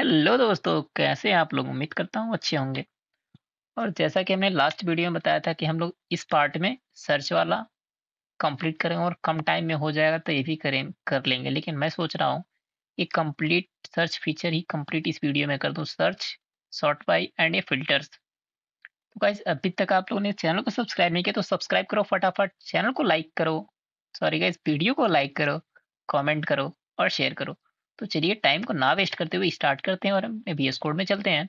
hello दोस्तों कैसे हैं आप लोग उम्मीद करता हूँ अच्छे होंगे और जैसा कि हमने लास्ट वीडियो में बताया था कि हम लोग इस पार्ट में सर्च वाला कंप्लीट करेंगे और कम टाइम में हो जाएगा तो ये भी करें कर लेंगे लेकिन मैं सोच रहा हूँ कि कंप्लीट सर्च फीचर ही कंप्लीट इस वीडियो में कर दूँ search sort by and a filters तो गाइज अभी तक आप लोगों ने चैनल को सब्सक्राइब नहीं किया तो सब्सक्राइब करो फटाफट चैनल को लाइक करो सॉरी गाइज वीडियो को लाइक करो कॉमेंट करो और शेयर करो तो चलिए टाइम को ना वेस्ट करते हुए स्टार्ट करते हैं और हम बी एस कोड में चलते हैं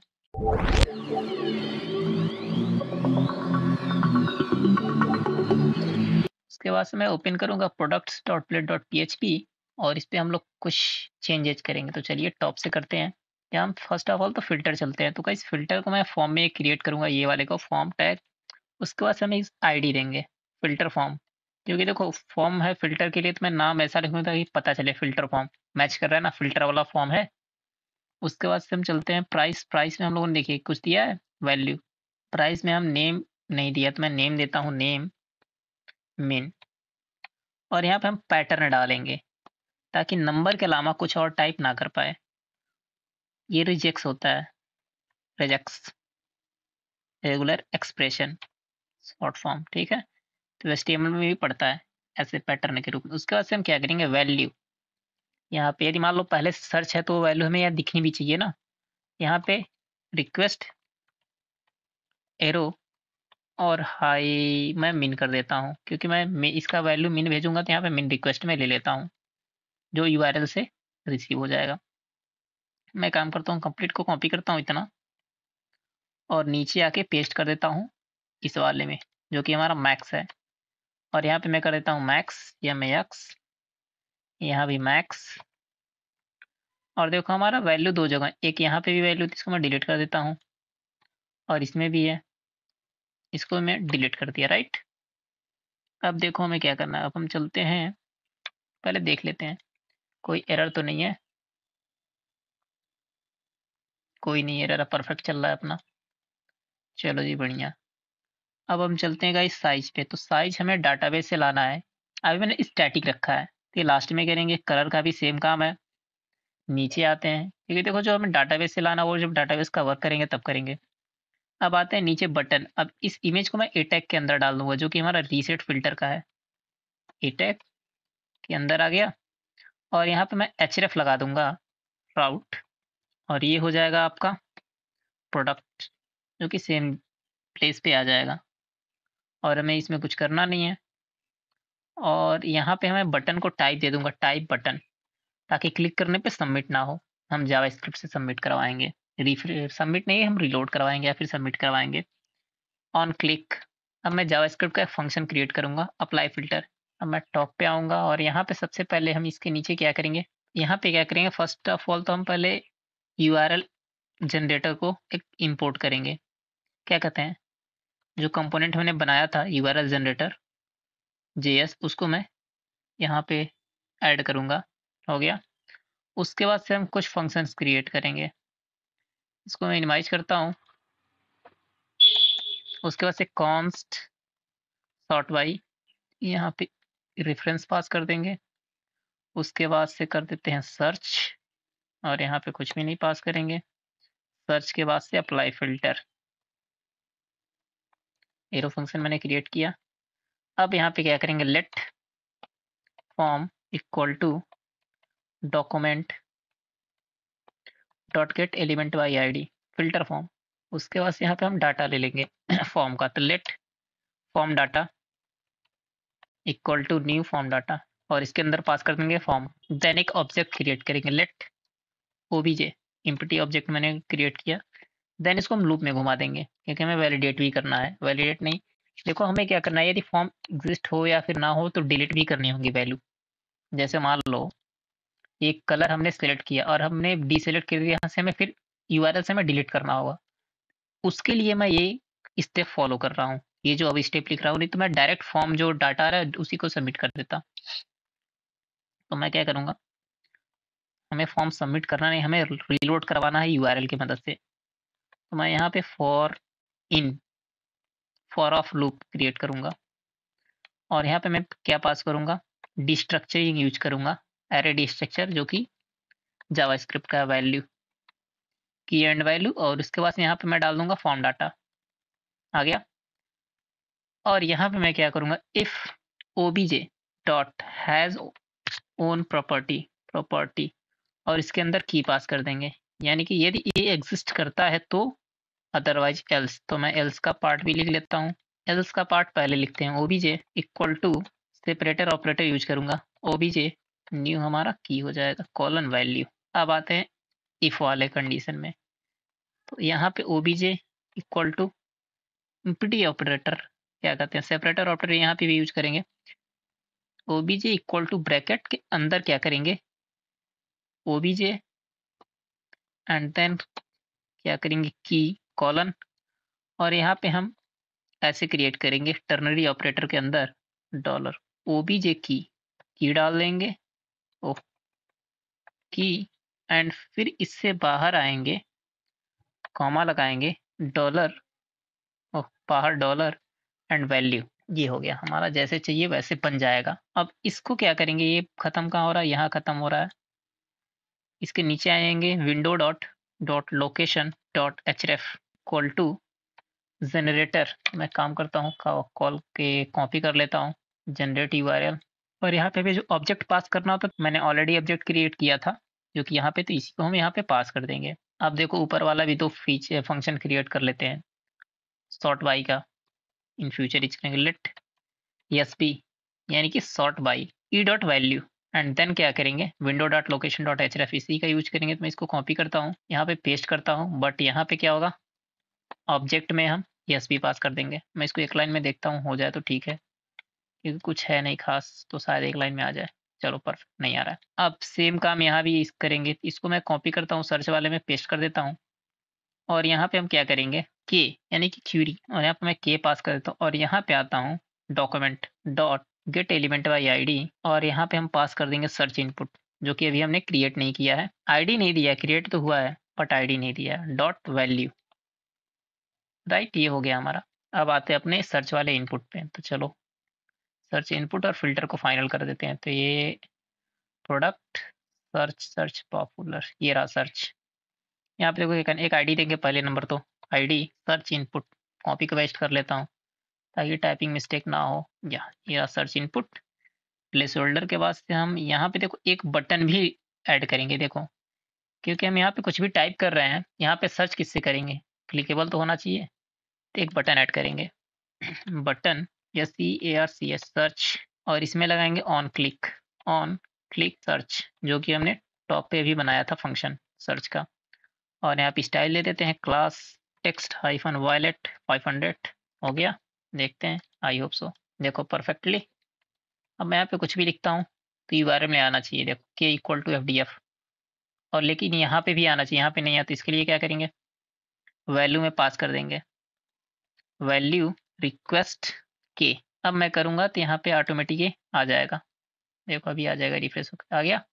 उसके बाद से मैं ओपन करूंगा products dot plate dot P H P और इस पर हम लोग कुछ चेंजेज करेंगे तो चलिए टॉप से करते हैं या हम फर्स्ट ऑफ ऑल तो फिल्टर चलते हैं तो इस फिल्टर को मैं फॉर्म में क्रिएट करूँगा ये वाले को फॉर्म टैग उसके बाद से हम एक आई देंगे फिल्टर फॉर्म क्योंकि देखो फॉर्म है फिल्टर के लिए तो मैं नाम ऐसा लिखूँ ताकि पता चले फिल्टर फॉर्म मैच कर रहा है ना फिल्टर वाला फॉर्म है उसके बाद से हम चलते हैं प्राइस प्राइस में हम लोगों ने देखिए कुछ दिया है वैल्यू प्राइस में हम नेम नहीं दिया तो मैं नेम देता हूँ नेम मेन और यहाँ पे हम पैटर्न डालेंगे ताकि नंबर के अलावा कुछ और टाइप ना कर पाए ये रिजेक्ट होता है reject regular expression short form ठीक है तो वेस्टेबल में भी पड़ता है ऐसे पैटर्न के रूप में उसके बाद से हम क्या करेंगे वैल्यू यहाँ पे यदि मान लो पहले सर्च है तो वैल्यू हमें यहाँ दिखनी भी चाहिए ना यहाँ पे रिक्वेस्ट एरो और हाई मैं मिन कर देता हूँ क्योंकि मैं इसका वैल्यू मिन भेजूंगा तो यहाँ पे मिन रिक्वेस्ट में ले लेता हूँ जो यू से रिसीव हो जाएगा मैं काम करता हूँ कंप्लीट को कॉपी करता हूँ इतना और नीचे आके पेस्ट कर देता हूँ इस वाले में जो कि हमारा मैक्स है और यहाँ पे मैं कर देता हूँ मैक्स या मैं यहाँ भी मैक्स और देखो हमारा वैल्यू दो जगह एक यहाँ पे भी वैल्यू थी इसको मैं डिलीट कर देता हूँ और इसमें भी है इसको मैं डिलीट कर दिया राइट अब देखो हमें क्या करना है अब हम चलते हैं पहले देख लेते हैं कोई एरर तो नहीं है कोई नहीं एरर परफेक्ट चल रहा है अपना चलो जी बढ़िया अब हम चलते हैं गाइस साइज पे तो साइज हमें डाटाबेस से लाना है अभी मैंने स्टैटिक रखा है तो लास्ट में करेंगे कलर का भी सेम काम है नीचे आते हैं क्योंकि देखो जो हमें डाटाबेस से लाना वो जब डाटाबेस का वर्क करेंगे तब करेंगे अब आते हैं नीचे बटन अब इस इमेज को मैं एटैक के अंदर डाल दूंगा जो कि हमारा रीसेट फिल्टर का है एटैक के अंदर आ गया और यहाँ पे मैं एच लगा दूंगा राउट और ये हो जाएगा आपका प्रोडक्ट जो कि सेम प्लेस पे आ जाएगा और हमें इसमें कुछ करना नहीं है और यहाँ पे हमें बटन को टाइप दे दूंगा टाइप बटन ताकि क्लिक करने पे सबमिट ना हो हम जावा स्क्रिप्ट से सबमिट करवाएंगे सबमिट नहीं हम रिलोड करवाएंगे या फिर सबमिट करवाएंगे ऑन क्लिक अब मैं जावा स्क्रिप्ट का एक फंक्शन क्रिएट करूँगा अप्लाई फिल्टर अब मैं टॉप पे आऊँगा और यहाँ पे सबसे पहले हम इसके नीचे क्या करेंगे यहाँ पे क्या करेंगे फर्स्ट ऑफ ऑल तो हम पहले यू जनरेटर को एक इम्पोर्ट करेंगे क्या कहते हैं जो कंपोनेंट हमने बनाया था यू जनरेटर जे उसको मैं यहाँ पे ऐड करूँगा हो गया उसके बाद से हम कुछ फंक्शंस क्रिएट करेंगे इसको मैं इनवाइज करता हूँ उसके बाद से कॉन्स्ट सॉर्ट बाई यहाँ पे रेफरेंस पास कर देंगे उसके बाद से कर देते हैं सर्च और यहाँ पे कुछ भी नहीं पास करेंगे सर्च के बाद से अप्लाई फिल्टर एरो फंक्शन मैंने क्रिएट किया अब यहाँ पे क्या करेंगे let form equal to document dot get element by D filter form उसके बाद यहाँ पे हम डाटा ले लेंगे फॉर्म का तो let form data equal to new form data और इसके अंदर पास कर देंगे फॉर्म देन एक ऑब्जेक्ट क्रिएट करेंगे लेट ओबीजे इम्पिटी ऑब्जेक्ट मैंने क्रिएट किया देन इसको हम लूप में घुमा देंगे क्योंकि हमें वैलिडेट भी करना है वैलिडेट नहीं देखो हमें क्या करना है यदि फॉर्म एग्जिस्ट हो या फिर ना हो तो डिलीट भी करनी होगी वैल्यू जैसे मान लो एक कलर हमने सेलेक्ट किया और हमने डी सेलेक्ट कर दिया यहाँ से हमें फिर यू से हमें डिलीट करना होगा उसके लिए मैं ये स्टेप फॉलो कर रहा हूँ ये जो अभी स्टेप लिख रहा हूँ नहीं तो मैं डायरेक्ट फॉर्म जो डाटा आ रहा है उसी को सबमिट कर देता तो मैं क्या करूँगा हमें फॉर्म सबमिट करना नहीं हमें रिलोड करवाना है एल की मदद से तो मैं यहाँ पे for in for of loop create करूँगा और यहाँ पे मैं क्या पास करूँगा डिस्ट्रक्चरिंग यूज करूँगा एरे डिस्ट्रक्चर जो कि जावास्क्रिप्ट का वैल्यू की एंड वैल्यू और उसके बाद यहाँ पे मैं डाल दूंगा फॉर्म डाटा आ गया और यहाँ पे मैं क्या करूँगा if O B J dot has own property property और इसके अंदर की पास कर देंगे यानी कि यदि ए एग्जिस्ट करता है तो अदरवाइज एल्स तो मैं एल्स का पार्ट भी लिख लेता हूँ एल्स का पार्ट पहले लिखते हैं O B J equal to separator operator use करूंगा ओबीजे न्यू हमारा की हो जाएगा कॉलन वैल्यू अब आते हैं इफ वाले कंडीशन में तो यहाँ पे O B J equal to P operator क्या कहते हैं सेपरेटर ऑपरेटर यहाँ पे भी यूज करेंगे ओबीजे इक्वल टू ब्रैकेट के अंदर क्या करेंगे ओबीजे एंड देन क्या करेंगे की कॉलन और यहाँ पे हम ऐसे क्रिएट करेंगे टर्नरी ऑपरेटर के अंदर डॉलर ओ बी जे की की डाल देंगे ओ की एंड फिर इससे बाहर आएंगे कॉमा लगाएंगे डॉलर ओ बाहर डॉलर एंड वैल्यू ये हो गया हमारा जैसे चाहिए वैसे बन जाएगा अब इसको क्या करेंगे ये ख़त्म कहाँ हो रहा है यहाँ ख़त्म हो रहा है इसके नीचे आएंगे window dot dot location dot H F call to generator मैं काम करता हूँ कॉल के कॉपी कर लेता हूँ जनरेट यू और यहाँ पे भी जो ऑब्जेक्ट पास करना होता तो मैंने ऑलरेडी ऑब्जेक्ट क्रिएट किया था जो कि यहाँ पे तो इसी को हम यहाँ पे पास कर देंगे आप देखो ऊपर वाला भी दो फीचर फंक्शन क्रिएट कर लेते हैं सॉर्ट बाई का in future is let S P यानी कि sort by E dot value and then क्या करेंगे window dot location dot H इसी का यूज करेंगे तो मैं इसको कॉपी करता हूँ यहाँ पे पेस्ट करता हूँ बट यहाँ पे क्या होगा ऑब्जेक्ट में हम यस भी पास कर देंगे मैं इसको एक लाइन में देखता हूँ हो जाए तो ठीक है क्योंकि कुछ है नहीं खास तो शायद एक लाइन में आ जाए चलो परफेक्ट नहीं आ रहा है अब सेम काम यहाँ भी इस करेंगे इसको मैं कॉपी करता हूँ सर्च वाले में पेस्ट कर देता हूँ और यहाँ पे हम क्या करेंगे के यानी कि क्यूरी और यहाँ पे मैं के पास कर देता हूँ और यहाँ पे आता हूँ document dot get element by I और यहाँ पे हम पास कर देंगे सर्च इनपुट जो कि अभी हमने क्रिएट नहीं किया है आईडी नहीं दिया क्रिएट तो हुआ है बट आईडी नहीं दिया है डॉट वैल्यू राइट ये हो गया हमारा अब आते हैं अपने सर्च वाले इनपुट पे तो चलो सर्च इनपुट और फिल्टर को फाइनल कर देते हैं तो ये प्रोडक्ट सर्च सर्च पॉपुलर ये रहा सर्च यहाँ पे देखो एक, आई डी देंगे पहले नंबर तो डी सर्च इनपुट कॉपी को वेस्ट कर लेता हूँ ताकि टाइपिंग मिस्टेक ना हो या या सर्च इनपुट प्लेस होल्डर के वास्ते हम यहाँ पे देखो एक बटन भी ऐड करेंगे देखो क्योंकि हम यहाँ पे कुछ भी टाइप कर रहे हैं यहाँ पे सर्च किससे करेंगे क्लिकेबल तो होना चाहिए तो एक बटन ऐड करेंगे बटन या C A R C S search और इसमें लगाएंगे on click on click search जो कि हमने टॉप पे भी बनाया था फंक्शन सर्च का और यहाँ पे स्टाइल ले देते हैं class text hyphen violet five hundred हो गया देखते हैं आई होप सो देखो परफेक्टली अब मैं यहाँ पे कुछ भी लिखता हूँ तो यू में आना चाहिए देखो के equal to F D F और लेकिन यहाँ पे भी आना चाहिए यहाँ पे नहीं आता तो इसके लिए क्या करेंगे वैल्यू में पास कर देंगे वैल्यू रिक्वेस्ट के अब मैं करूँगा तो यहाँ पे ऑटोमेटिक आ जाएगा देखो अभी आ जाएगा रिफ्रेश होकर आ गया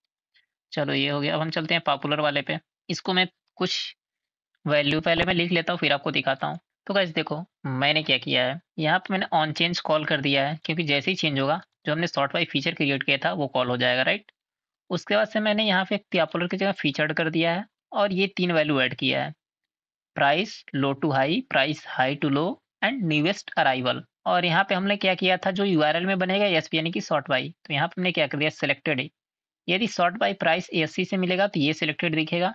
चलो ये हो गया अब हम चलते हैं पॉपुलर वाले पे इसको मैं कुछ वैल्यू पहले मैं लिख लेता हूँ फिर आपको दिखाता हूँ तो गाइज देखो मैंने क्या किया है यहाँ पे मैंने ऑन चेंज कॉल कर दिया है क्योंकि जैसे ही चेंज होगा जो हमने शॉर्ट वाई फीचर क्रिएट किया था वो कॉल हो जाएगा राइट उसके बाद से मैंने यहाँ पे पॉपुलर की जगह फीचर कर दिया है और ये तीन वैल्यू ऐड किया है price low to high price high to low and newest arrival और यहाँ पे हमने क्या किया था जो यू में बनेगा एस यानी कि शॉर्ट बाई तो यहाँ पे हमने क्या कर दिया सिलेक्टेड यदि शॉर्ट बाई प्राइस ए से मिलेगा तो ये सिलेक्टेड दिखेगा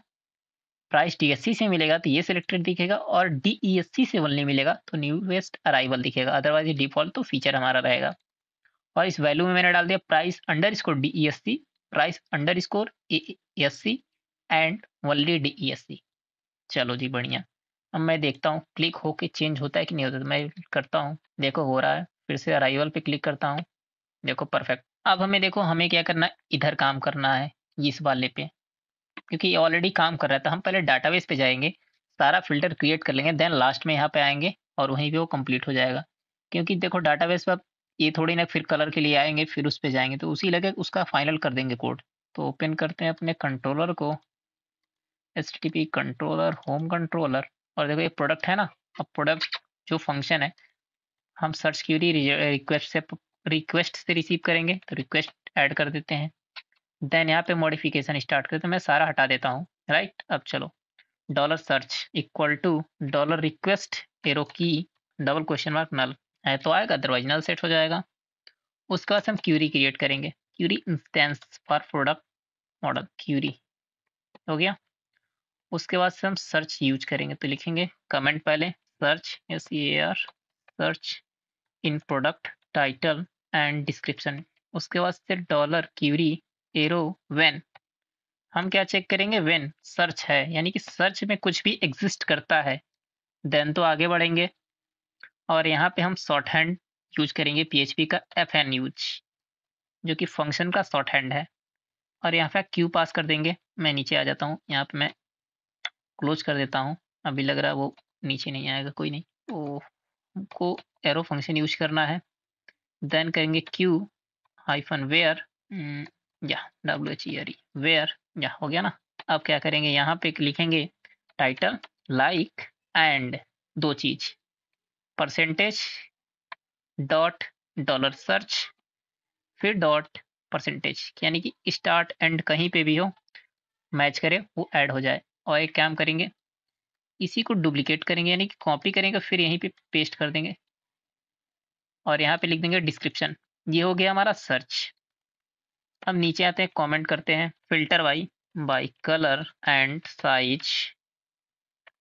प्राइस डीएससी से मिलेगा तो ये सिलेक्टेड दिखेगा और डीईएससी e से ओनली मिलेगा तो न्यूएस्ट अराइवल दिखेगा अदरवाइज डिफॉल्ट तो फीचर हमारा रहेगा और इस वैल्यू में मैंने डाल दिया price underscore D price underscore and only D चलो जी बढ़िया अब मैं देखता हूँ क्लिक होके चेंज होता है कि नहीं होता तो मैं करता हूँ देखो हो रहा है फिर से अराइवल पे क्लिक करता हूँ देखो परफेक्ट अब हमें देखो हमें क्या करना है इधर काम करना है इस वाले पे क्योंकि ये ऑलरेडी काम कर रहा था तो हम पहले डाटाबेस पे जाएंगे सारा फिल्टर क्रिएट कर लेंगे देन लास्ट में यहाँ पे आएंगे और वहीं पे वो कंप्लीट हो जाएगा क्योंकि देखो डाटाबेस बेस आप ये थोड़ी ना फिर कलर के लिए आएंगे फिर उस पर जाएंगे तो उसी लगे उसका फाइनल कर देंगे कोड तो ओपन करते हैं अपने कंट्रोलर को एस कंट्रोलर होम कंट्रोलर और देखो ये प्रोडक्ट है ना अब प्रोडक्ट जो फंक्शन है हम सर्च क्यूरी रिक्वेस्ट से रिक्वेस्ट से रिसीव करेंगे तो रिक्वेस्ट ऐड कर देते हैं देन यहाँ पे मॉडिफिकेशन स्टार्ट करते मैं सारा हटा देता हूँ राइट अब चलो dollar search equal to dollar request arrow की डबल क्वेश्चन मार्क नल है तो आएगा अदरवाइज नल सेट हो जाएगा उसके बाद हम क्यूरी क्रिएट करेंगे query instance for product model query हो गया उसके बाद से हम सर्च यूज करेंगे तो लिखेंगे कमेंट पहले search S A R search in product title and description उसके बाद से डॉलर क्यूरी एरो वेन हम क्या चेक करेंगे वेन सर्च है यानी कि सर्च में कुछ भी एग्जिस्ट करता है देन तो आगे बढ़ेंगे और यहाँ पे हम शॉर्ट हैंड यूज करेंगे पी का एफ एन यूज जो कि फंक्शन का शॉर्ट हैंड है और यहाँ पे क्यू पास कर देंगे मैं नीचे आ जाता हूँ यहाँ पे मैं क्लोज कर देता हूँ अभी लग रहा है वो नीचे नहीं आएगा कोई नहीं वो हमको एरो फंक्शन यूज करना है देन करेंगे क्यू हाइफन वेयर या डब्ल्यू एच ईयर वेयर या हो गया ना अब क्या करेंगे यहाँ पे लिखेंगे टाइटल लाइक एंड दो चीज परसेंटेज डॉट डॉलर सर्च फिर डॉट परसेंटेज यानी कि स्टार्ट एंड कहीं पे भी हो मैच करे वो ऐड हो जाए और एक काम करेंगे इसी को डुप्लीकेट करेंगे यानी कि कॉपी करेंगे फिर यहीं पे पेस्ट कर देंगे और यहाँ पे लिख देंगे डिस्क्रिप्शन ये हो गया हमारा सर्च अब नीचे आते हैं कमेंट करते हैं filter by by colour and size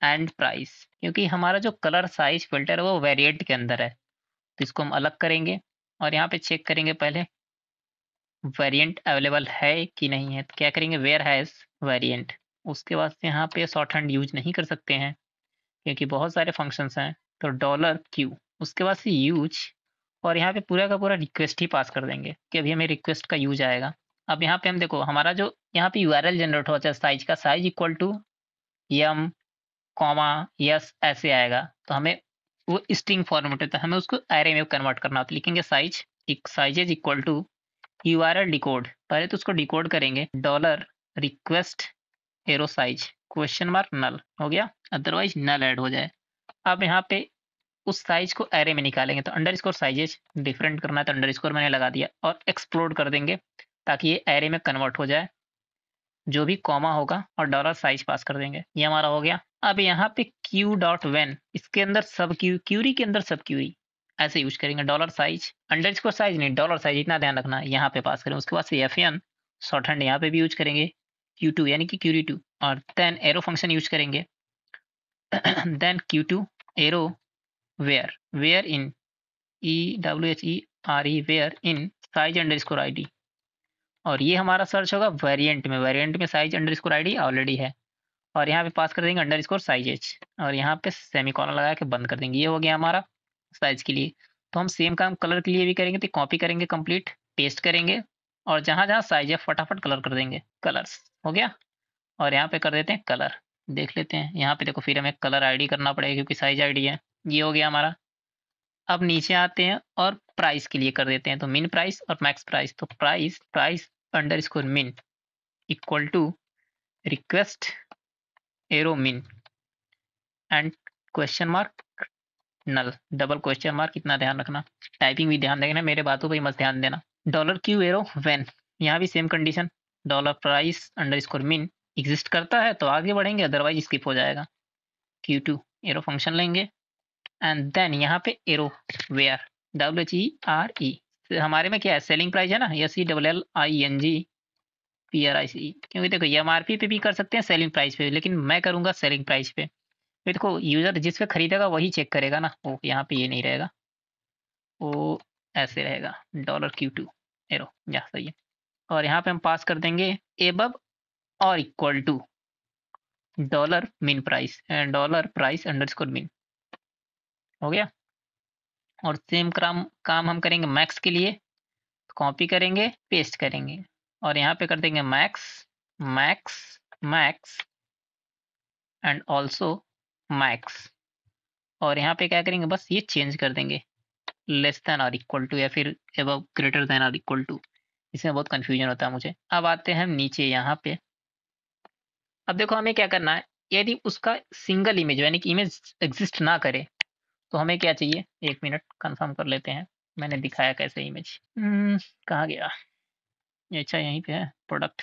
and price क्योंकि हमारा जो कलर साइज फिल्टर है वो वेरिएंट के अंदर है तो इसको हम अलग करेंगे और यहाँ पे चेक करेंगे पहले वेरिएंट अवेलेबल है कि नहीं है तो क्या करेंगे वेयर हैज़ वेरिएंट उसके बाद से यहाँ पे शॉर्ट हैंड यूज नहीं कर सकते हैं क्योंकि बहुत सारे फंक्शंस हैं तो डॉलर क्यू उसके बाद से यूज और यहाँ पे पूरा का पूरा रिक्वेस्ट ही पास कर देंगे कि अभी हमें रिक्वेस्ट का यूज आएगा अब यहाँ पे हम देखो हमारा जो यहाँ पे यू जनरेट होता है साइज का size equal to M comma S ऐसे आएगा तो हमें वो स्ट्रिंग फॉर्मेट होता है तो हमें उसको एरे में कन्वर्ट करना है लिखेंगे size size is equal to U R L decode पहले तो उसको डिकोड करेंगे dollar request arrow size question mark null हो गया अदरवाइज नल ऐड हो जाए अब यहाँ पे उस साइज को एरे में निकालेंगे तो अंडर स्कोर साइजेज डिफरेंट करना है तो अंडर स्कोर मैंने लगा दिया और एक्सप्लोर कर देंगे ताकि ये एरे में कन्वर्ट हो जाए जो भी कॉमा होगा और डॉलर साइज पास कर देंगे ये हमारा हो गया अब यहाँ पे क्यू डॉट वेन इसके अंदर सब क्यू क्यूरी के अंदर सब क्यूरी ऐसे यूज करेंगे dollar size underscore size नहीं डॉलर साइज इतना ध्यान रखना है यहाँ पे पास करें उसके बाद से एफ एन शॉर्ट हैंड यहाँ पे भी यूज करेंगे क्यू टू यानी कि क्यूरी टू और देन एरो फंक्शन यूज करेंगे then Q to arrow where where in e w h e R E where in size underscore score I और ये हमारा सर्च होगा वेरिएंट में वेरिएंट में size underscore I already है और यहाँ पे पास कर देंगे अंडर स्कोर साइज एच और यहाँ पे सेमी कॉलर लगा के बंद कर देंगे ये हो गया हमारा साइज के लिए तो हम सेम काम कलर के लिए भी करेंगे तो कॉपी करेंगे कंप्लीट पेस्ट करेंगे और जहाँ जहाँ साइज है फटाफट कलर कर देंगे कलर्स हो गया और यहाँ पे कर देते हैं कलर देख लेते हैं यहाँ पे देखो फिर हमें कलर आई करना पड़ेगा क्योंकि साइज आई है ये हो गया हमारा अब नीचे आते हैं और प्राइस के लिए कर देते हैं तो मिन प्राइस और मैक्स प्राइस तो price price underscore min equal to request arrow min and question mark null double question mark इतना ध्यान रखना टाइपिंग भी ध्यान देखना मेरे बातों पर मत ध्यान देना डॉलर क्यू एरो वेन यहाँ भी same condition dollar price underscore min exist करता है तो आगे बढ़ेंगे अदरवाइज स्किप हो जाएगा क्यू टू एरो फंक्शन लेंगे एंड देन यहाँ पे arrow where W G R E हमारे में क्या है सेलिंग प्राइस है ना S C double L I N G P R I C क्योंकि देखो एम आर पी पे भी कर सकते हैं सेलिंग प्राइस पे लेकिन मैं करूँगा सेलिंग प्राइस पे फिर देखो यूज़र जिस पे खरीदेगा वही चेक करेगा ना वो यहाँ पे ये नहीं रहेगा वो ऐसे रहेगा डॉलर क्यू टू एरो या सही है और यहाँ पे हम पास कर देंगे एबब और equal to dollar min price dollar price underscore min हो गया और सेम काम काम हम करेंगे मैक्स के लिए कॉपी करेंगे पेस्ट करेंगे और यहाँ पे कर देंगे max max max and also max और यहाँ पे क्या करेंगे बस ये चेंज कर देंगे लेस देन और इक्वल टू या फिर अब ग्रेटर देन और इक्वल टू इसमें बहुत कन्फ्यूजन होता है मुझे अब आते हैं नीचे यहाँ पे अब देखो हमें क्या करना है यदि उसका सिंगल इमेज यानी कि इमेज एग्जिस्ट ना करे तो हमें क्या चाहिए एक मिनट कंफर्म कर लेते हैं मैंने दिखाया कैसे इमेज हम्म, कहाँ गया अच्छा यहीं पे है प्रोडक्ट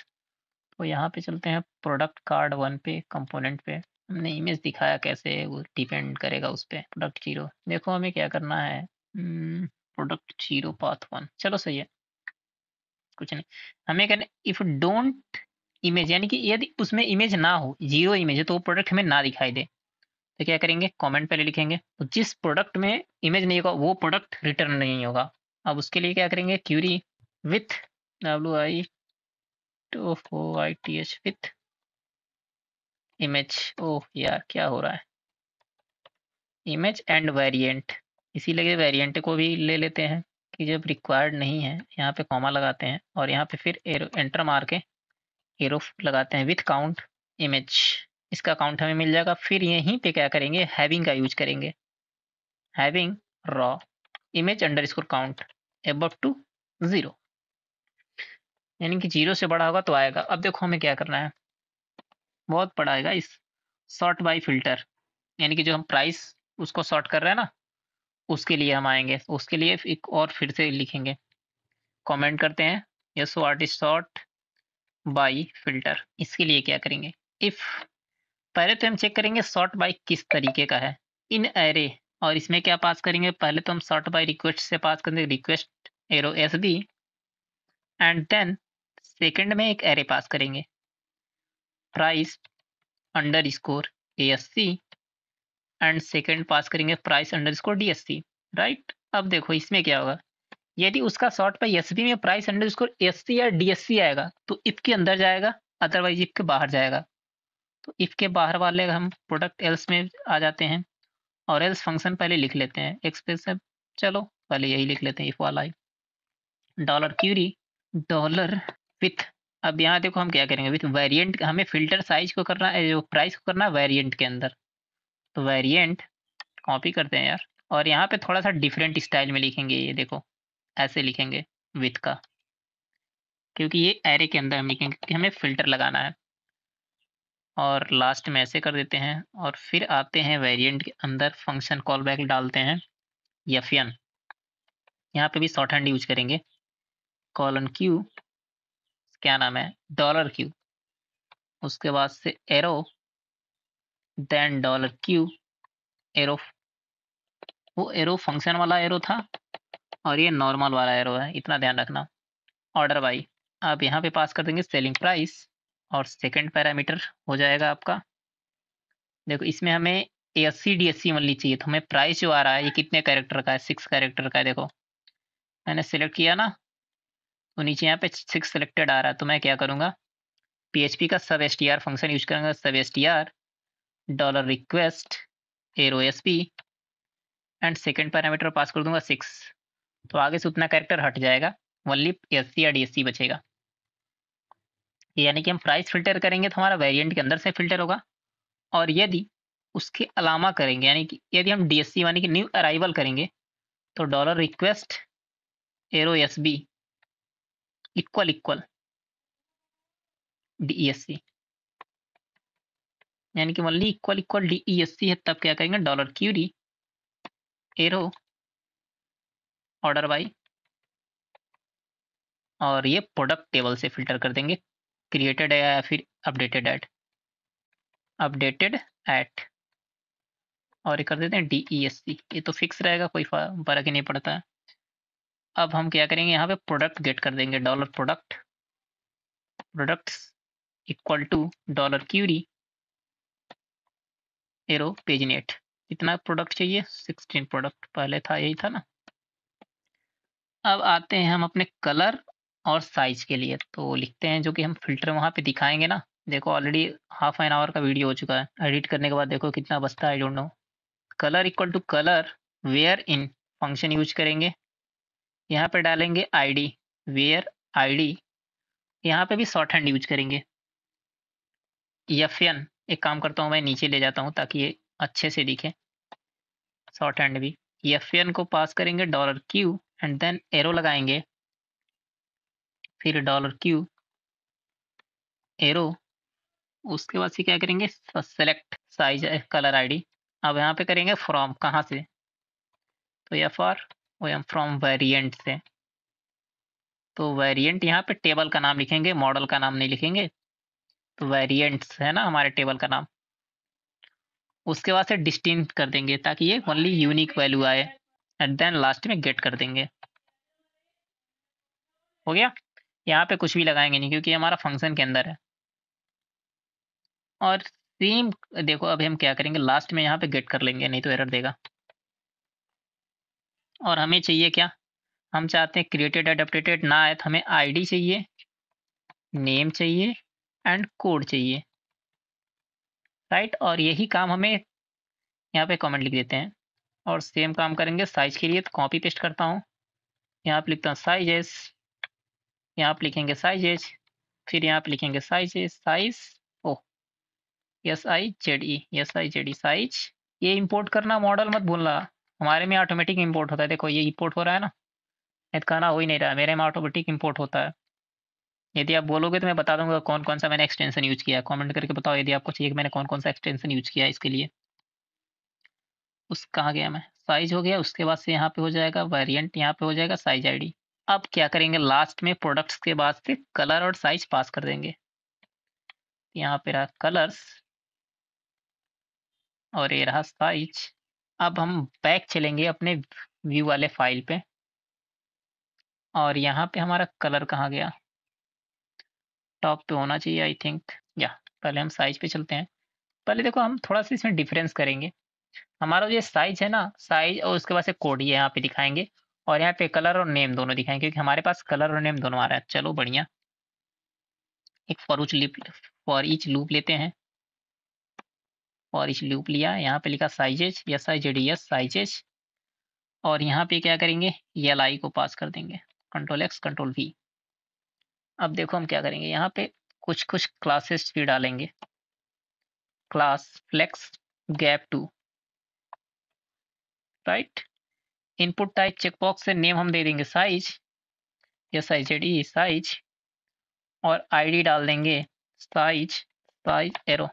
तो यहाँ पे चलते हैं प्रोडक्ट कार्ड वन पे कंपोनेंट पे हमने इमेज दिखाया कैसे वो डिपेंड करेगा उस पर प्रोडक्ट जीरो देखो हमें क्या करना है प्रोडक्ट जीरो पाथ वन चलो सही है कुछ नहीं हमें कहना इफ डोंट इमेज यानी कि यदि उसमें इमेज ना हो जीरो इमेज है तो वो प्रोडक्ट हमें ना दिखाई दे तो क्या करेंगे कमेंट पहले लिखेंगे तो जिस प्रोडक्ट में इमेज नहीं होगा वो प्रोडक्ट रिटर्न नहीं होगा अब उसके लिए क्या करेंगे क्यूरी विथ डब्ल्यू आई टू फो I T H with image oh यार क्या हो रहा है इमेज एंड वेरिएंट इसीलिए वेरिएंट को भी ले लेते हैं कि जब रिक्वायर्ड नहीं है यहाँ पे कॉमा लगाते हैं और यहाँ पे फिर एरो एंटर मार के एरो लगाते हैं विथ काउंट इमेज इसका अकाउंट हमें मिल जाएगा फिर यहीं पे क्या करेंगे हैविंग का यूज करेंगे having raw image underscore count एब टू ज़ीरो यानी कि जीरो से बड़ा होगा तो आएगा अब देखो हमें क्या करना है बहुत बड़ा आएगा इस शॉर्ट बाई फिल्टर यानी कि जो हम प्राइस उसको शॉर्ट कर रहे हैं ना उसके लिए हम आएंगे उसके लिए एक और फिर से लिखेंगे कमेंट करते हैं yes what is sort by filter इसके लिए क्या करेंगे इफ़ पहले तो हम चेक करेंगे सॉर्ट बाय किस तरीके का है इन एरे और इसमें क्या पास करेंगे पहले तो हम सॉर्ट बाय रिक्वेस्ट से पास करेंगे request arrow S B and then second में एक एरे पास करेंगे price underscore A S C and second pass करेंगे price underscore D S C right अब देखो इसमें क्या होगा यदि उसका शॉर्ट बाई एस बी में price underscore S C या डी एस सी आएगा तो इफ के अंदर जाएगा अदरवाइज इफ के बाहर जाएगा तो इफ के बाहर वाले हम प्रोडक्ट एल्स में आ जाते हैं और एल्स फंक्शन पहले लिख लेते हैं एक्सप्रेस चलो पहले यही लिख लेते हैं इफ वाला ही डॉलर क्यूरी डॉलर विथ अब यहाँ देखो हम क्या करेंगे विथ वेरिएंट हमें फिल्टर साइज को करना है जो प्राइस को करना है वेरिएंट के अंदर तो वेरिएंट कॉपी करते हैं यार और यहाँ पे थोड़ा सा डिफरेंट स्टाइल में लिखेंगे ये देखो ऐसे लिखेंगे विथ का क्योंकि ये एरे के अंदर हम लिखेंगे कि हमें फिल्टर लगाना है और लास्ट में ऐसे कर देते हैं और फिर आते हैं वेरिएंट के अंदर फंक्शन कॉल बैक डालते हैं यफियन यहाँ पर भी शॉर्ट हैंड यूज करेंगे कॉलन क्यू क्या नाम है डॉलर क्यू उसके बाद से arrow then dollar Q arrow वो एरो फंक्शन वाला एरो था और ये नॉर्मल वाला एरो है इतना ध्यान रखना ऑर्डर बाई आप यहाँ पे पास कर देंगे सेलिंग प्राइस और सेकंड पैरामीटर हो जाएगा आपका देखो इसमें हमें A S C D S C only चाहिए तो हमें प्राइस जो आ रहा है ये कितने कैरेक्टर का है सिक्स कैरेक्टर का है देखो मैंने सेलेक्ट किया ना तो नीचे यहाँ पे सिक्स सेलेक्टेड आ रहा है तो मैं क्या करूँगा पी का सब एस फंक्शन यूज करूँगा सब S dollar request arrow S P and second parameter pass कर दूंगा सिक्स तो आगे से उतना कैरेक्टर हट जाएगा वनली एस सी या डी बचेगा यानी कि हम प्राइस फिल्टर करेंगे तो हमारा वेरिएंट के अंदर से फिल्टर होगा और यदि उसके अलावा करेंगे यानी कि यदि हम डी यानी कि न्यू अराइवल करेंगे तो dollar request arrow S B equal equal D S C यानी कि मान ली equal equal D E S C है तब क्या करेंगे dollar query arrow order by और ये प्रोडक्ट टेबल से फिल्टर कर देंगे क्रिएटेड है या फिर अपडेटेड एट अपडेटेड एट और ये कर देते हैं डी ई एस सी ये तो फिक्स रहेगा कोई फर्क ही नहीं पड़ता है अब हम क्या करेंगे यहाँ पे प्रोडक्ट गेट कर देंगे dollar product products equal to dollar query arrow paginate कितना प्रोडक्ट चाहिए सिक्सटीन प्रोडक्ट पहले था यही था ना अब आते हैं हम अपने कलर और साइज के लिए तो लिखते हैं जो कि हम फिल्टर वहाँ पे दिखाएंगे ना देखो ऑलरेडी हाफ एन आवर का वीडियो हो चुका है एडिट करने के बाद देखो कितना बचता है I don't know color equal to color where in function use करेंगे यहाँ पे डालेंगे I D where I D यहाँ पे भी शॉर्ट हैंड यूज करेंगे यफियन एक काम करता हूँ मैं नीचे ले जाता हूँ ताकि ये अच्छे से दिखे शॉर्ट हैंड भी यफियन एन को पास करेंगे dollar Q and then arrow लगाएंगे फिर डॉलर क्यू एरो उसके बाद से क्या करेंगे सेलेक्ट साइज कलर आईडी अब यहाँ पे करेंगे फ्रॉम कहाँ से तो F R O M from variant से तो वेरिएंट यहाँ पे टेबल का नाम लिखेंगे मॉडल का नाम नहीं लिखेंगे तो वेरिएंट्स है ना हमारे टेबल का नाम उसके बाद से डिस्टिंग कर देंगे ताकि ये ओनली यूनिक वैल्यू आए एंड देन लास्ट में गेट कर देंगे हो गया यहाँ पे कुछ भी लगाएंगे नहीं क्योंकि हमारा फंक्शन के अंदर है और सेम देखो अभी हम क्या करेंगे लास्ट में यहाँ पे गेट कर लेंगे नहीं तो एरर देगा और हमें चाहिए क्या हम चाहते हैं क्रिएटेड एंड ना आए तो हमें आईडी चाहिए नेम चाहिए एंड कोड चाहिए राइट और यही काम हमें यहाँ पे कमेंट लिख देते हैं और सेम काम करेंगे साइज के लिए तो कॉपी पेस्ट करता हूँ यहाँ पे लिखता हूँ साइज एस यहाँ आप लिखेंगे साइजेज फिर यहाँ आप लिखेंगे sizes size oh S I Z E S I Z E size ये इंपोर्ट करना मॉडल मत भूलना हमारे में ऑटोमेटिक इंपोर्ट होता है देखो ये इंपोर्ट हो रहा है ना कहना तो हो ही नहीं रहा मेरे में ऑटोमेटिक इंपोर्ट होता है यदि आप बोलोगे तो मैं बता दूंगा कौन कौन सा मैंने एक्सटेंशन यूज किया कमेंट करके बताओ यदि आपको चाहिए कि मैंने कौन कौन सा एक्सटेंशन यूज किया इसके लिए उस कहाँ गया मैं साइज हो गया उसके बाद से यहाँ पे हो जाएगा वेरियंट यहाँ पे हो जाएगा साइज डी अब क्या करेंगे लास्ट में प्रोडक्ट्स के बाद से कलर और साइज पास कर देंगे यहाँ पे रहा कलर्स और ये रहा साइज अब हम बैक चलेंगे अपने व्यू वाले फाइल पे और यहाँ पे हमारा कलर कहाँ गया टॉप पे होना चाहिए आई थिंक या पहले हम साइज पे चलते हैं पहले देखो हम थोड़ा सा इसमें डिफरेंस करेंगे हमारा जो साइज है ना साइज और उसके बाद से कोड ये यहाँ पे दिखाएंगे और यहाँ पे कलर और नेम दोनों दिखाएं क्योंकि हमारे पास कलर और नेम दोनों आ रहा है चलो बढ़िया एक फॉर उच लिप फॉर इच लूप लेते हैं और इच लूप लिया यहाँ पे लिखा sizes S I J D S sizes और यहाँ पे क्या करेंगे यल आई को पास कर देंगे कंट्रोल एक्स कंट्रोल वी अब देखो हम क्या करेंगे यहाँ पे कुछ कुछ क्लासेस भी डालेंगे class flex gap two right input type checkbox से नेम हम दे देंगे size S I Z E size और आईडी डाल देंगे साइज साइज एरो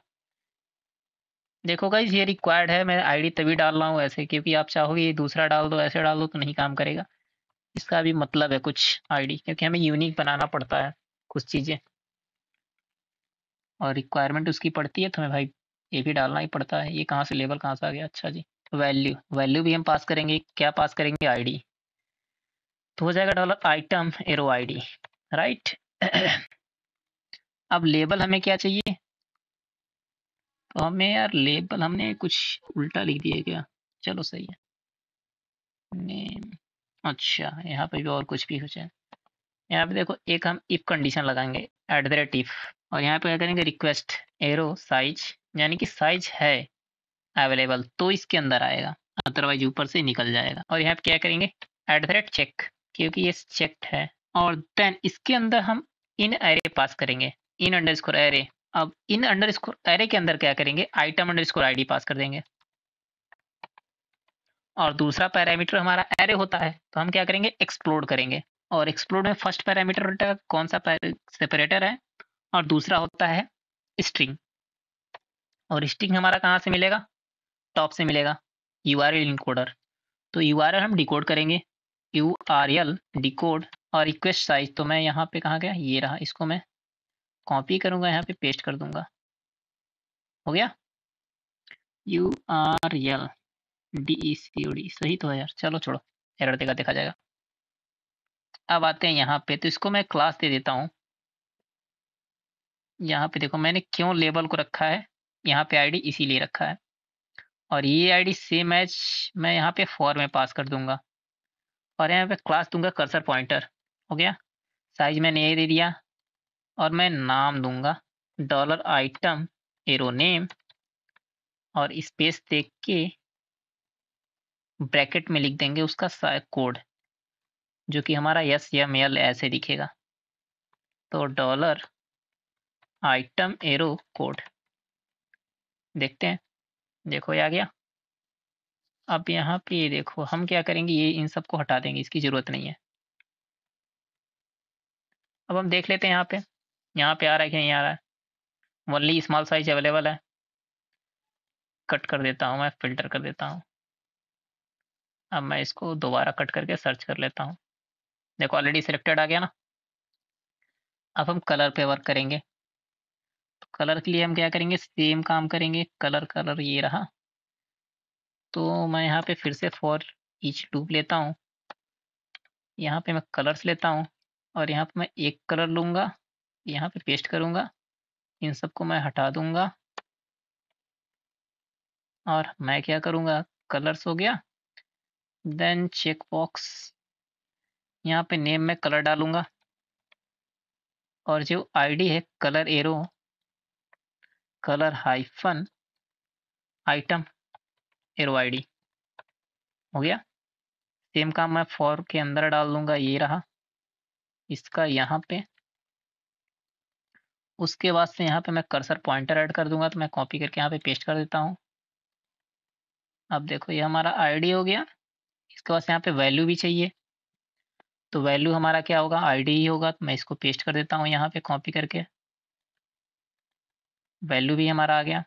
देखो गाइज ये रिक्वायर्ड है मैं आईडी तभी डाल रहा हूँ ऐसे क्योंकि आप चाहोगे ये दूसरा डाल दो ऐसे डाल दो तो नहीं काम करेगा इसका भी मतलब है कुछ आईडी क्योंकि हमें यूनिक बनाना पड़ता है कुछ चीज़ें और रिक्वायरमेंट उसकी पड़ती है तो हमें भाई ये भी डालना ही पड़ता है ये कहाँ से लेबल कहाँ से आ गया अच्छा जी वैल्यू वैल्यू भी हम पास करेंगे क्या पास करेंगे आईडी तो हो जाएगा dollar item arrow ID right अब लेबल हमें क्या चाहिए तो हमें यार लेबल हमने कुछ उल्टा लिख दिया क्या चलो सही है नेम अच्छा यहाँ पे भी और कुछ भी हो जाए यहाँ पे देखो एक हम इफ कंडीशन लगाएंगे एट द रेट इफ और यहाँ पे क्या करेंगे रिक्वेस्ट एरो साइज यानी कि साइज है अवेलेबल तो इसके अंदर आएगा अदरवाइज ऊपर से निकल जाएगा और यहाँ पे क्या करेंगे एट द रेट चेक क्योंकि ये चेक्ड है और देन इसके अंदर हम इन एरे पास करेंगे इन अंडर स्कोर एरे अब इन अंडर स्कोर एरे के अंदर क्या करेंगे item underscore I pass कर देंगे और दूसरा पैरामीटर हमारा एरे होता है तो हम क्या करेंगे एक्सप्लोर करेंगे और एक्सप्लोर में फर्स्ट पैरामीटर होता है कौन सा सेपरेटर है और दूसरा होता है स्ट्रिंग और स्ट्रिंग हमारा कहाँ से मिलेगा टॉप से मिलेगा यू आर एल इनकोडर तो यू आर एल हम डिकोड करेंगे यू आर एल डिकोड और रिक्वेस्ट साइज तो मैं यहाँ पे कहाँ गया ये रहा इसको मैं कॉपी करूँगा यहाँ पे पेस्ट कर दूँगा हो गया U R L D E C D सही तो है यार चलो छोड़ो एरर देगा देखा जाएगा अब आते हैं यहाँ पे तो इसको मैं क्लास दे देता हूँ यहाँ पे देखो मैंने क्यों लेबल को रखा है यहाँ पे आईडी इसीलिए रखा है और ये आईडी सेम एच मैं यहाँ पे फॉर में पास कर दूंगा और यहाँ पे क्लास दूंगा कर्सर पॉइंटर हो गया साइज मैंने ये दे दिया और मैं नाम दूंगा डॉलर आइटम एरो नेम और स्पेस देख के ब्रैकेट में लिख देंगे उसका कोड जो कि हमारा यस या एल ऐसे दिखेगा तो डॉलर आइटम एरो कोड देखते हैं देखो ये आ गया अब यहाँ पे ये देखो हम क्या करेंगे ये इन सबको हटा देंगे इसकी ज़रूरत नहीं है अब हम देख लेते हैं यहाँ पे यहाँ पे आ रहा है कि नहीं आ रहा है ओनली स्मॉल साइज अवेलेबल है कट कर देता हूँ मैं फिल्टर कर देता हूँ अब मैं इसको दोबारा कट करके सर्च कर लेता हूँ देखो ऑलरेडी सिलेक्टेड आ गया ना अब हम कलर पे वर्क करेंगे तो कलर के लिए हम क्या करेंगे सेम काम करेंगे कलर कलर ये रहा तो मैं यहाँ पे फिर से फॉर ईच लूप लेता हूँ यहाँ पे मैं कलर्स लेता हूँ और यहाँ पे मैं एक कलर लूँगा यहाँ पे पेस्ट करूँगा इन सबको मैं हटा दूँगा और मैं क्या करूँगा कलर्स हो गया देन चेक बॉक्स यहाँ पे नेम में कलर डालूँगा और जो आईडी है color arrow color hyphen item arrow I हो गया सेम काम मैं फॉर के अंदर डाल दूंगा ये रहा इसका यहाँ पे उसके बाद से यहाँ पे मैं कर्सर पॉइंटर ऐड कर दूंगा तो मैं कॉपी करके यहाँ पे पेस्ट कर देता हूँ अब देखो ये हमारा आईडी हो गया इसके बाद से यहाँ पे वैल्यू भी चाहिए तो वैल्यू हमारा क्या होगा आईडी ही होगा तो मैं इसको पेस्ट कर देता हूँ यहाँ पे कॉपी करके वैल्यू भी हमारा आ गया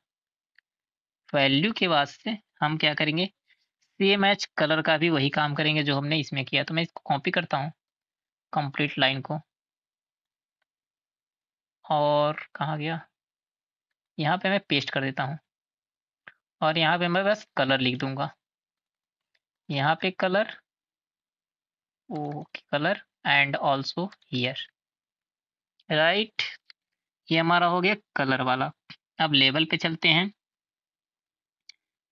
वैल्यू के वास्ते हम क्या करेंगे सेम एच कलर का भी वही काम करेंगे जो हमने इसमें किया तो मैं इसको कॉपी करता हूँ कंप्लीट लाइन को और कहाँ गया यहाँ पे मैं पेस्ट कर देता हूँ और यहाँ पे मैं बस कलर लिख दूंगा यहाँ पे color okay color and also here right ये हमारा हो गया कलर वाला अब लेवल पे चलते हैं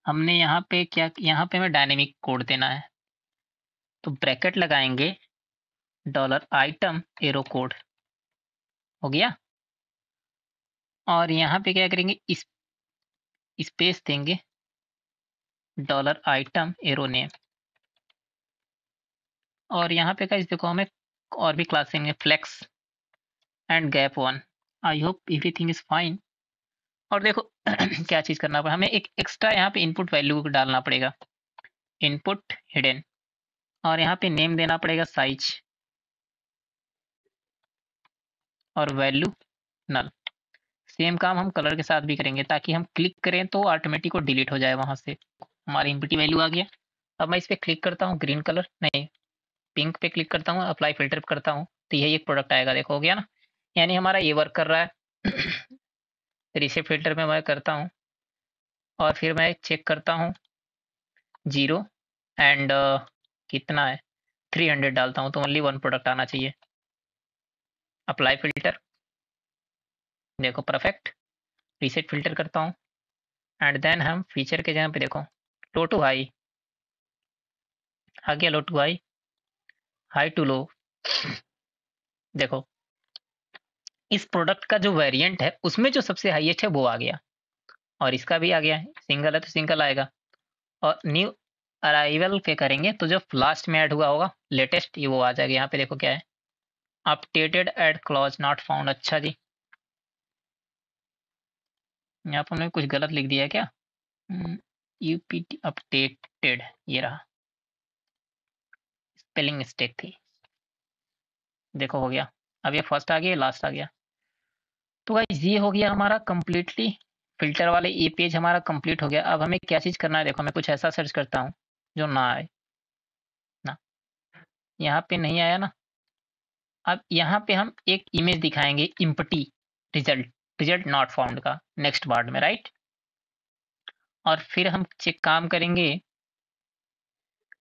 हमने यहाँ पे क्या यहाँ पे हमें डायनेमिक कोड देना है तो ब्रैकेट लगाएंगे डॉलर आइटम एरो कोड हो गया और यहाँ पे क्या करेंगे इस स्पेस देंगे डॉलर आइटम एरो नेम और यहाँ पे का इस देखो हमें और भी क्लास देंगे flex and gap one I hope everything is fine और देखो क्या चीज करना पड़ेगा हमें एक एक्स्ट्रा यहाँ पे इनपुट वैल्यू डालना पड़ेगा इनपुट हिडन और यहाँ पे नेम देना पड़ेगा साइज और वैल्यू नल सेम काम हम कलर के साथ भी करेंगे ताकि हम क्लिक करें तो ऑटोमेटिक को डिलीट हो जाए वहां से हमारी इनपुट वैल्यू आ गया अब मैं इस पर क्लिक करता हूँ ग्रीन कलर नहीं पिंक पे क्लिक करता हूँ अप्लाई फिल्टर करता हूँ तो यही एक प्रोडक्ट आएगा देखो हो गया ना यानी हमारा ये वर्क कर रहा है रिसे फिल्टर में मैं करता हूँ और फिर मैं चेक करता हूँ जीरो एंड uh, कितना है थ्री हंड्रेड डालता हूँ तो ओनली वन प्रोडक्ट आना चाहिए अप्लाई फिल्टर देखो परफेक्ट रिसेट फिल्टर करता हूँ एंड देन हम फीचर के जहाँ पे देखो लो टू हाई आ गया low to high high to low देखो इस प्रोडक्ट का जो वेरिएंट है उसमें जो सबसे हाईएस्ट है वो आ गया और इसका भी आ गया है सिंगल है तो सिंगल आएगा और न्यू अराइवल पे करेंगे तो जब लास्ट में ऐड हुआ होगा लेटेस्ट ये वो आ जाएगा यहाँ पे देखो क्या है updated ad clause not found अच्छा जी यहाँ पर कुछ गलत लिख दिया क्या यू पी टी अपडेटेड ये रहा स्पेलिंग मिस्टेक थी देखो हो गया अब ये फर्स्ट आ गया लास्ट आ गया तो गाइज ये हो गया हमारा कम्प्लीटली फिल्टर वाले ये पेज हमारा कम्प्लीट हो गया अब हमें क्या चीज़ करना है देखो मैं कुछ ऐसा सर्च करता हूँ जो ना आए ना यहाँ पे नहीं आया ना अब यहाँ पे हम एक इमेज दिखाएंगे empty result result not found का नेक्स्ट बार्ड में राइट और फिर हम चेक काम करेंगे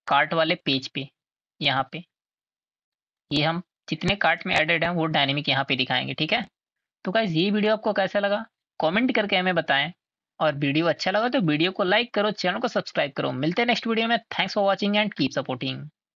कार्ट वाले पेज पे यहाँ पे ये हम जितने कार्ट में एडेड हैं वो डायनेमिक यहाँ पे दिखाएंगे ठीक है तो गाइज ये वीडियो आपको कैसा लगा कमेंट करके हमें बताएं और वीडियो अच्छा लगा तो वीडियो को लाइक करो चैनल को सब्सक्राइब करो मिलते हैं नेक्स्ट वीडियो में thanks for watching and keep supporting